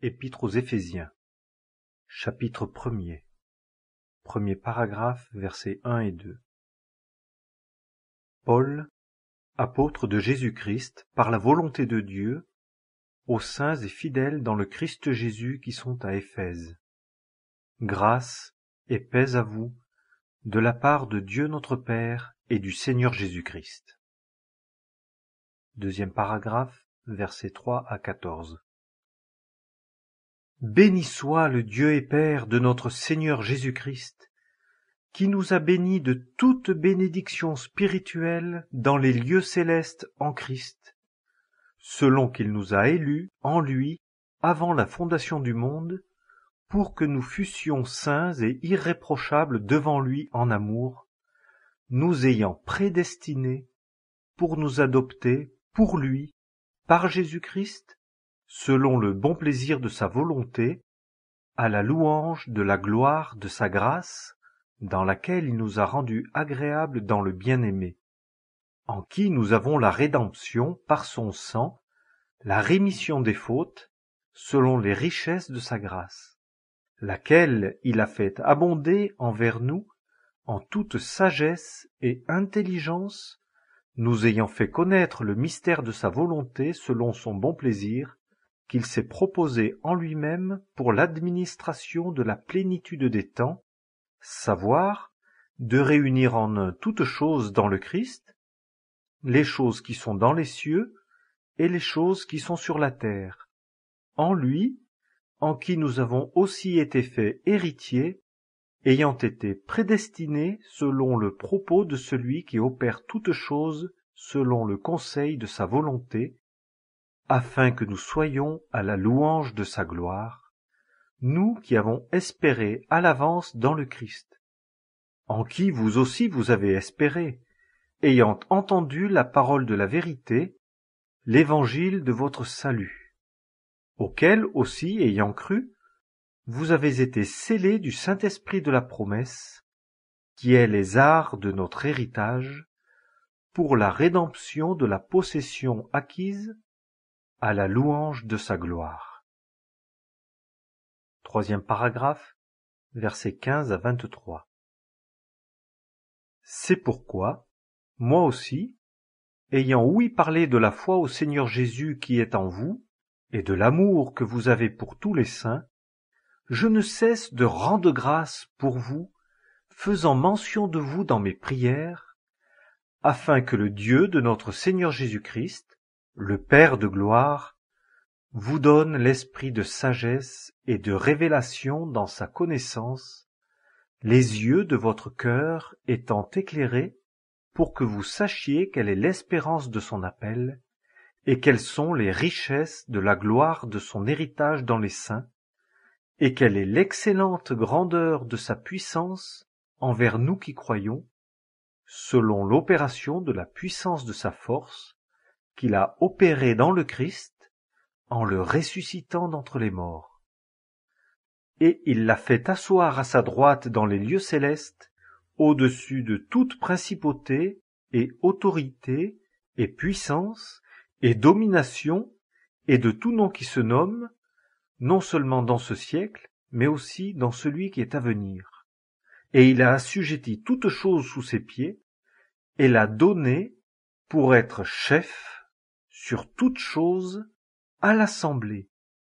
Épître aux Éphésiens Chapitre premier Premier paragraphe versets 1 et 2 Paul, apôtre de Jésus-Christ, par la volonté de Dieu, aux saints et fidèles dans le Christ Jésus qui sont à Éphèse. Grâce et paix à vous, de la part de Dieu notre Père et du Seigneur Jésus-Christ. Deuxième paragraphe versets 3 à 14 Béni soit le Dieu et Père de notre Seigneur Jésus-Christ, qui nous a bénis de toute bénédiction spirituelle dans les lieux célestes en Christ, selon qu'il nous a élus en lui avant la fondation du monde, pour que nous fussions saints et irréprochables devant lui en amour, nous ayant prédestinés pour nous adopter pour lui par Jésus-Christ selon le bon plaisir de sa volonté, à la louange de la gloire de sa grâce, dans laquelle il nous a rendus agréables dans le bien-aimé, en qui nous avons la rédemption par son sang, la rémission des fautes, selon les richesses de sa grâce, laquelle il a fait abonder envers nous en toute sagesse et intelligence, nous ayant fait connaître le mystère de sa volonté selon son bon plaisir, qu'il s'est proposé en lui-même pour l'administration de la plénitude des temps, savoir de réunir en un toutes choses dans le Christ, les choses qui sont dans les cieux et les choses qui sont sur la terre, en lui, en qui nous avons aussi été faits héritiers, ayant été prédestinés selon le propos de celui qui opère toutes choses selon le conseil de sa volonté, afin que nous soyons à la louange de sa gloire, nous qui avons espéré à l'avance dans le Christ, en qui vous aussi vous avez espéré, ayant entendu la parole de la vérité, l'évangile de votre salut, auquel aussi ayant cru, vous avez été scellés du Saint-Esprit de la promesse, qui est les arts de notre héritage, pour la rédemption de la possession acquise à la louange de sa gloire. Troisième paragraphe, versets 15 à 23. C'est pourquoi, moi aussi, ayant ouï parlé de la foi au Seigneur Jésus qui est en vous, et de l'amour que vous avez pour tous les saints, je ne cesse de rendre grâce pour vous, faisant mention de vous dans mes prières, afin que le Dieu de notre Seigneur Jésus-Christ, le Père de gloire, vous donne l'esprit de sagesse et de révélation dans sa connaissance, les yeux de votre cœur étant éclairés pour que vous sachiez quelle est l'espérance de son appel et quelles sont les richesses de la gloire de son héritage dans les saints, et quelle est l'excellente grandeur de sa puissance envers nous qui croyons, selon l'opération de la puissance de sa force, qu'il a opéré dans le Christ en le ressuscitant d'entre les morts. Et il l'a fait asseoir à sa droite dans les lieux célestes, au-dessus de toute principauté et autorité et puissance et domination et de tout nom qui se nomme, non seulement dans ce siècle, mais aussi dans celui qui est à venir. Et il a assujetti toute chose sous ses pieds, et l'a donné pour être chef sur toute chose à l'assemblée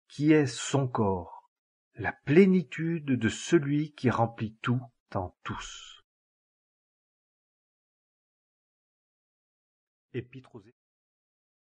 qui est son corps, la plénitude de celui qui remplit tout en tous.